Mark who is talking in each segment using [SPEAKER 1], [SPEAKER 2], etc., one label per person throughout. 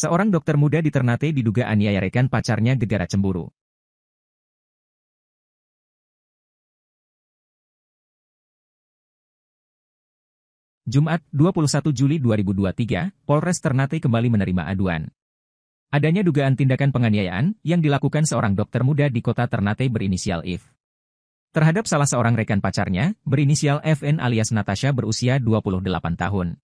[SPEAKER 1] Seorang dokter muda di Ternate diduga aniaya rekan pacarnya gegara cemburu.
[SPEAKER 2] Jumat, 21 Juli 2023, Polres Ternate kembali menerima aduan. Adanya dugaan tindakan penganiayaan yang dilakukan seorang dokter muda di kota Ternate berinisial If. Terhadap salah seorang rekan pacarnya, berinisial FN alias Natasha berusia 28 tahun.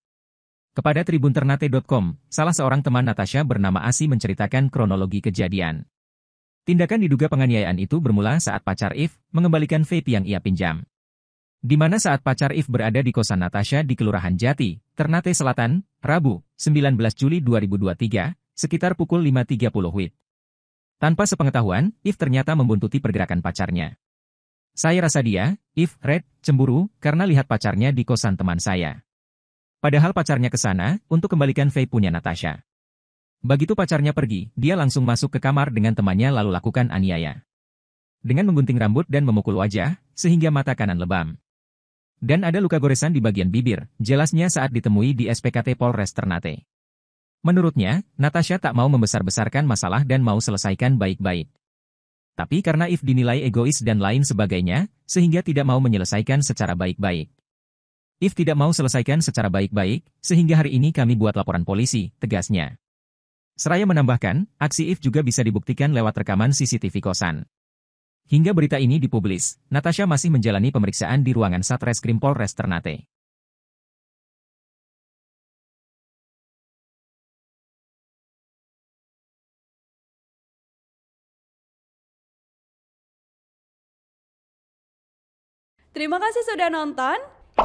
[SPEAKER 2] Kepada tribunternate.com, salah seorang teman Natasha bernama Asi menceritakan kronologi kejadian. Tindakan diduga penganiayaan itu bermula saat pacar If mengembalikan vape yang ia pinjam. Di mana saat pacar If berada di kosan Natasha di Kelurahan Jati, Ternate Selatan, Rabu, 19 Juli 2023, sekitar pukul 5.30 WIB. Tanpa sepengetahuan, If ternyata membuntuti pergerakan pacarnya. Saya rasa dia, If, Red, cemburu, karena lihat pacarnya di kosan teman saya. Padahal pacarnya ke sana untuk kembalikan vape punya Natasha. Begitu pacarnya pergi, dia langsung masuk ke kamar dengan temannya lalu lakukan aniaya. Dengan menggunting rambut dan memukul wajah, sehingga mata kanan lebam. Dan ada luka goresan di bagian bibir, jelasnya saat ditemui di SPKT Polres Ternate. Menurutnya, Natasha tak mau membesar-besarkan masalah dan mau selesaikan baik-baik. Tapi karena If dinilai egois dan lain sebagainya, sehingga tidak mau menyelesaikan secara baik-baik. If tidak mau selesaikan secara baik-baik, sehingga hari ini kami buat laporan polisi, tegasnya. Seraya menambahkan, aksi If juga bisa dibuktikan lewat rekaman CCTV kosan. Hingga berita ini dipublis, Natasha masih menjalani pemeriksaan di ruangan Satreskrim Polres Ternate.
[SPEAKER 1] Terima kasih sudah nonton.